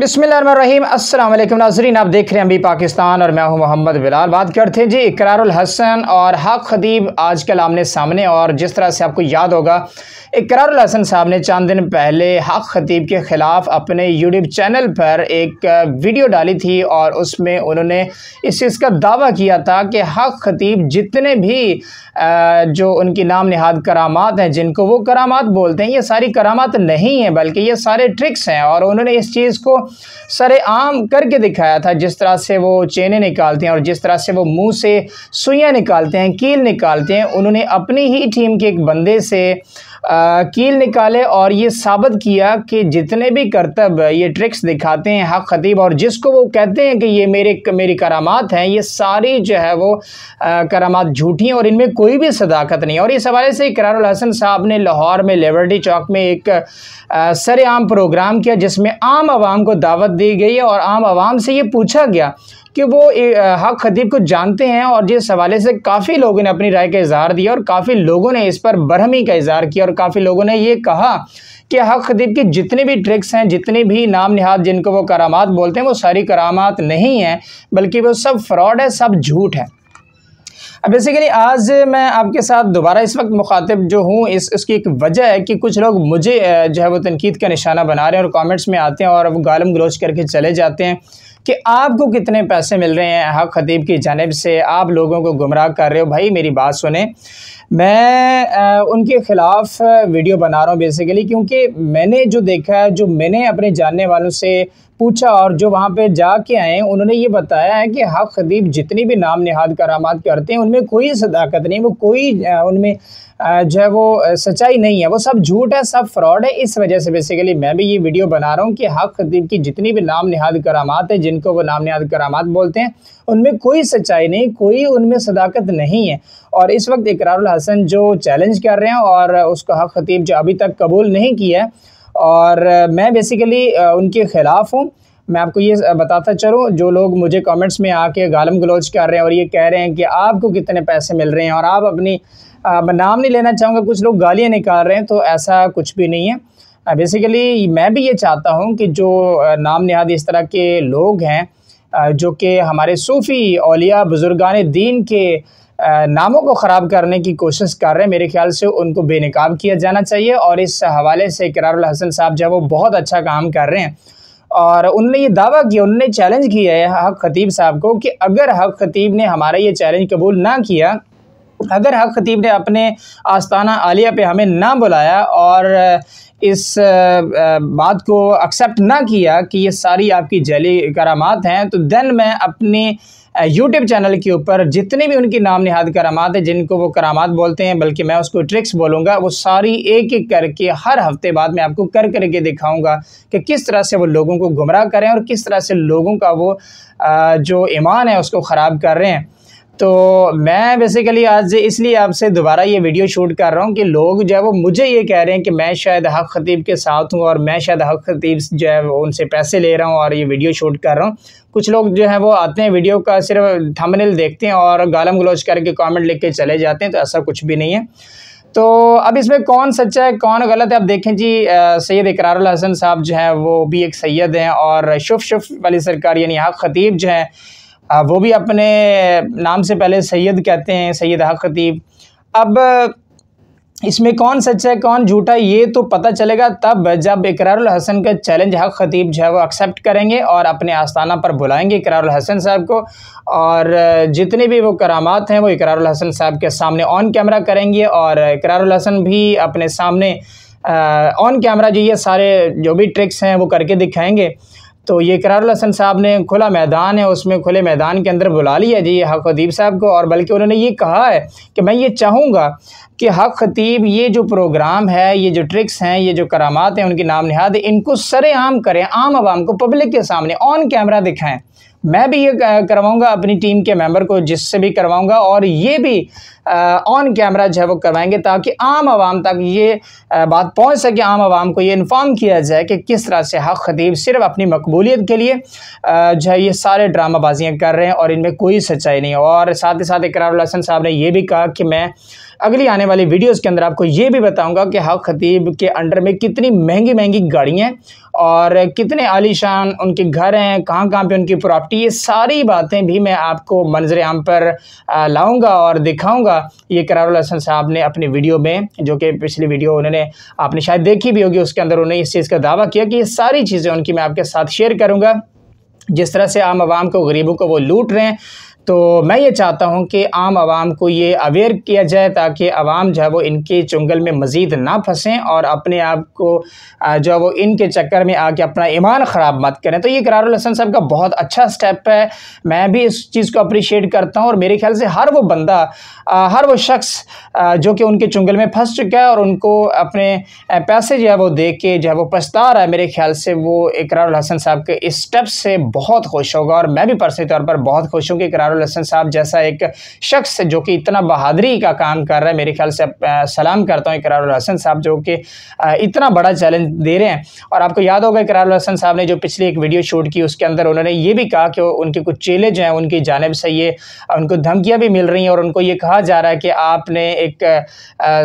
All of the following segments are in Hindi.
बिसमीम अल्लाम नाजरीन आप देख रहे हैं अभी पाकिस्तान और मैं हूं मोहम्मद बिलाल बात करते हैं जी इकरारुल हसन और हक खदीब आजकल आमने सामने और जिस तरह से आपको याद होगा इकरारुल हसन साहब ने चंद दिन पहले हक खतीब के ख़िलाफ़ अपने यूट्यूब चैनल पर एक वीडियो डाली थी और उसमें उन्होंने इस चीज़ का दावा किया था कि हक खतीब जितने भी जो उनकी नाम नहाद करामात हैं जिनको वो करामात बोलते हैं ये सारी करामात नहीं हैं बल्कि ये सारे ट्रिक्स हैं और उन्होंने इस चीज़ को सरेआम करके दिखाया था जिस तरह से वो चेने निकालते हैं और जिस तरह से वो मुंह से सुइयां निकालते हैं कील निकालते हैं उन्होंने अपनी ही टीम के एक बंदे से कील निकाले और ये साबित किया कि जितने भी करतब ये ट्रिक्स दिखाते हैं हक खतीब और जिसको वो कहते हैं कि ये मेरे मेरी करामात हैं ये सारी जो है वो करामात झूठी हैं और इनमें कोई भी सदाकत नहीं और इस हवाले से करारुल हसन साहब ने लाहौर में लेबर्टी चौक में एक सरेआम प्रोग्राम किया जिसमें आम आवाम को दावत दी गई और आम आवाम से ये पूछा गया कि वो हक खतीब को जानते हैं और जिस हवाले से काफ़ी लोगों ने अपनी राय का इजहार दिया और काफ़ी लोगों ने इस पर बरहमी का इजहार किया और काफ़ी लोगों ने ये कहा कि हक खतीब के जितने भी ट्रिक्स हैं जितने भी नाम नहाद जिनको वो करामात बोलते हैं वो सारी करामात नहीं हैं बल्कि वो सब फ्रॉड है सब झूठ है अब बेसिकली आज मैं आपके साथ दोबारा इस वक्त मुखातब जो हूँ इस उसकी एक वजह है कि कुछ लोग मुझे जो है वो तनकीद का निशाना बना रहे हैं और कमेंट्स में आते हैं और वो गालम गलोच करके चले जाते हैं कि आपको कितने पैसे मिल रहे हैं हक ख़तीब की जानब से आप लोगों को गुमराह कर रहे हो भाई मेरी बात सुने मैं आ, उनके ख़िलाफ़ वीडियो बना रहा हूँ बेसिकली क्योंकि मैंने जो देखा है जो मैंने अपने जानने वालों से पूछा और जो वहाँ पे जाके आए उन्होंने ये बताया है कि हक खदीब जितनी भी नाम नहाद करामात करते हैं उनमें कोई सदाकत नहीं वो कोई उनमें जो है वो सच्चाई नहीं है वो सब झूठ है सब फ्रॉड है इस वजह से बेसिकली मैं भी ये वीडियो बना रहा हूँ कि हक खदीब की जितनी भी नाम नहाद कराम है जिनको वो नाम नहाद कराम बोलते हैं उनमें कोई सच्चाई नहीं कोई उनमें सदाकत नहीं है और इस वक्त इकरार हसन जो चैलेंज कर रहे हैं और उसका हक खतीब जो अभी तक कबूल नहीं किया है और मैं बेसिकली उनके ख़िलाफ़ हूँ मैं आपको ये बताता चलूँ जो लोग मुझे कमेंट्स में आके गालम गलोच कर रहे हैं और ये कह रहे हैं कि आपको कितने पैसे मिल रहे हैं और आप अपनी मैं नाम नहीं लेना चाहूँगा कुछ लोग गालियाँ निकाल रहे हैं तो ऐसा कुछ भी नहीं है बेसिकली मैं भी ये चाहता हूँ कि जो नाम नहाद इस तरह के लोग हैं जो कि हमारे सूफ़ी अलिया बुज़ुर्गान दीन के नामों को ख़राब करने की कोशिश कर रहे हैं मेरे ख्याल से उनको बेनकाब किया जाना चाहिए और इस हवाले से करारुल हसन साहब जो है वो बहुत अच्छा काम कर रहे हैं और उनने ये दावा किया उनने चैलेंज किया है हक खतीब साहब को कि अगर हक खतीब ने हमारा ये चैलेंज कबूल ना किया अगर हक खतीब ने अपने आस्ताना आलिया पे हमें ना बुलाया और इस बात को एक्सेप्ट ना किया कि ये सारी आपकी जली करामात हैं तो देन मैं अपनी यूट्यूब चैनल के ऊपर जितने भी उनकी नाम नहाद करामात है जिनको वो करामात बोलते हैं बल्कि मैं उसको ट्रिक्स बोलूँगा वो सारी एक एक करके हर हफ्ते बाद मैं आपको कर करके दिखाऊँगा कि किस तरह से वो लोगों को गुमराह करें और किस तरह से लोगों का वो जो ईमान है उसको ख़राब कर रहे हैं तो मैं बेसिकली आज इसलिए आपसे दोबारा ये वीडियो शूट कर रहा हूँ कि लोग जो है वो मुझे ये कह रहे हैं कि मैं शायद हक ख़तीब के साथ हूँ और मैं शायद हक ख़तीब जो है वो उनसे पैसे ले रहा हूँ और ये वीडियो शूट कर रहा हूँ कुछ लोग जो है वो आते हैं वीडियो का सिर्फ थंबनेल देखते हैं और गालम गलोच करके कॉमेंट लिख के चले जाते हैं तो ऐसा कुछ भी नहीं है तो अब इसमें कौन सच्चा है कौन गलत है आप देखें जी सैयद इकरार हसन साहब जो है वो भी एक सैयद हैं और शुभ शुफ वाली सरकार यानी हक ख़तीब जो है वो भी अपने नाम से पहले सैयद कहते हैं सैयद हक खतीब अब इसमें कौन सच्चा है कौन झूठा ये तो पता चलेगा तब जब इकरारुल हसन का चैलेंज हक खतीब जो है वो एक्सेप्ट करेंगे और अपने आस्थाना पर बुलाएंगे इकरारुल हसन साहब को और जितने भी वो करामात हैं वो इकरारुल हसन साहब के सामने ऑन कैमरा करेंगे और इकरारुल हसन भी अपने सामने ऑन कैमरा जो ये सारे जो भी ट्रिक्स हैं वो करके दिखाएंगे तो ये करारुल हसन साहब ने खुला मैदान है उसमें खुले मैदान के अंदर बुला लिया जी हक खतीब साहब को और बल्कि उन्होंने ये कहा है कि मैं ये चाहूँगा कि हक खतीब ये जो प्रोग्राम है ये जो ट्रिक्स हैं ये जो करामात हैं उनकी नाम नहाद इनको सरेआम करें आम आवाम को पब्लिक के सामने ऑन कैमरा दिखाएँ मैं भी ये करवाऊँगा अपनी टीम के मेम्बर को जिससे भी करवाऊँगा और ये भी ऑन कैमरा जो है वो करवाएंगे ताकि आम आवाम तक ये बात पहुँच सके आम आवाम को ये इन्फॉर्म किया जाए कि किस तरह से हक खदीब सिर्फ अपनी मकबूलियत के लिए जो है ये सारे ड्रामाबाजियाँ कर रहे हैं और इनमें कोई सच्चाई नहीं और साथ ही साथ इकरारसन हसन साहब ने यह भी कहा कि मैं अगली आने वाली वीडियोस के अंदर आपको ये भी बताऊंगा कि हक खतीब के अंडर में कितनी महंगी महंगी गाड़ियाँ हैं और कितने आलीशान उनके घर हैं कहाँ कहाँ पे उनकी प्रॉपर्टी ये सारी बातें भी मैं आपको मंजर आम पर लाऊंगा और दिखाऊंगा होगा ये करारुल हसन साहब ने अपनी वीडियो में जो कि पिछली वीडियो उन्होंने आपने शायद देखी भी होगी उसके अंदर उन्होंने इस चीज़ का दावा किया कि ये सारी चीज़ें उनकी मैं आपके साथ शेयर करूँगा जिस तरह से आम आवाम को गरीबों को वो लूट रहे हैं तो मैं ये चाहता हूँ कि आम आवाम को ये अवेयर किया जाए ताकि आवाम जो है वो इनके चुंगल में मज़ीद ना फंसें और अपने आप को जो है वो इनके चक्कर में आके अपना ईमान ख़राब मत करें तो ये करारुल हसन साहब का बहुत अच्छा स्टेप है मैं भी इस चीज़ को अप्रिशिएट करता हूँ और मेरे ख्याल से हर वो बंदा हर वो शख्स जो कि उनके चुंगल में फंस चुका है और उनको अपने पैसे जो है वो दे के जो है वो पछता रहा है मेरे ख्याल से वो इकरारुल हसन साहब के इस स्टेप से बहुत खुश होगा और मैं भी पर्सनली तौर पर बहुत खुश हूँ कि इकरारुल हसन साहब जैसा एक शख्स जो कि इतना बहादरी का काम कर रहा है मेरे ख्याल से सलाम करता हूँ इकरार हसन साहब जो कि इतना बड़ा चैलेंज दे रहे हैं और आपको याद होगा इकरार हसन साहब ने जो पिछली एक वीडियो शूट की उसके अंदर उन्होंने ये भी कहा कि उनके कुछ चेले जो हैं उनकी जानब से ये उनको धमकियाँ भी मिल रही हैं और उनको ये कहा जा रहा है कि आपने एक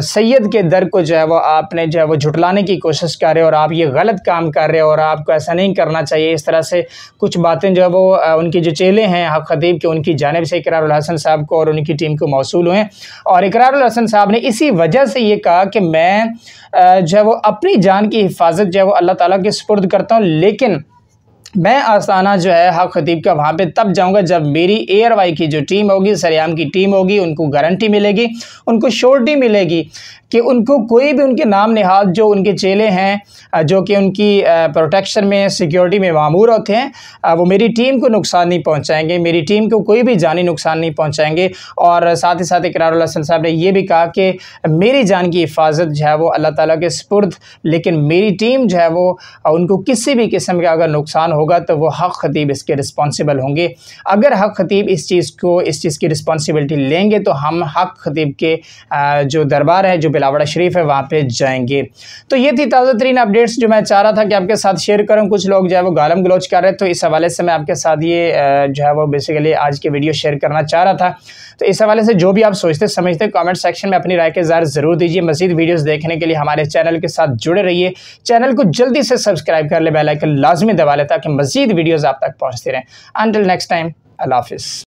सैयद के दर को जो है वो आपने जो है वो झुटलाने की कोशिश कर रहे हो और आप ये गलत काम कर रहे हो और आपको ऐसा नहीं करना चाहिए इस तरह से कुछ बातें जो है वो उनकी जो चेले हैं हक खदीब के उनकी की जानब से इकरार हसन साहब को और उनकी टीम को मौसू हुए और इकरार हसन साहब ने इसी वजह से ये कहा कि मैं जो है वो अपनी जान की हिफाजत जो है वो अल्लाह ताला के सुपुर्द करता हूँ लेकिन मैं आसाना जो है हक खतीब का वहाँ पे तब जाऊँगा जब मेरी एयर वाई की जो टीम होगी सरेआम की टीम होगी उनको गारंटी मिलेगी उनको शोरटी मिलेगी कि उनको कोई भी उनके नाम नहाद जो उनके चेले हैं जो कि उनकी प्रोटेक्शन में सिक्योरिटी में मामूर होते हैं वो मेरी टीम को नुकसान नहीं पहुँचाएँगे मेरी टीम को कोई भी जानी नुकसान नहीं पहुँचाएँगे और साथ ही साथ इकरार साहब ने यह भी कहा कि मेरी जान की हिफाजत जो है वो अल्लाह ताली के स्पुर्द लेकिन मेरी टीम जो है वो उनको किसी भी किस्म का अगर नुकसान होगा तो वो हक़ खतीब इसके रिस्पॉन्सिबल होंगे अगर हक़ खतीब इस चीज़ को इस चीज़ की रिस्पॉन्सिबिलिटी लेंगे तो हम हक़ खतीब के जो दरबार है जो बिला बिलावड़ा शरीफ है वहाँ पे जाएंगे तो ये थी ताज़ा तरीन अपडेट्स जो मैं चाह रहा था कि आपके साथ शेयर करूँ कुछ लोग जो है वो गालम गलोच कर रहे हैं तो इस हवाले से मैं आपके साथ ये जो है वो बेसिकली आज की वीडियो शेयर करना चाह रहा था तो इस हवाले से जो भी आप सोचते समझते कॉमेंट सेक्शन में अपनी राय के ज़ाहिर ज़रूर दीजिए मजीद वीडियोज देखने के लिए हमारे चैनल के साथ जुड़े रहिए चैनल को जल्दी से सब्सक्राइब कर ले बेलाइकन लाजमी दबा लें ताकि मजीद वीडियोज़ आप तक पहुँचते रहें अनटिल नेक्स्ट टाइम अल्लाफ़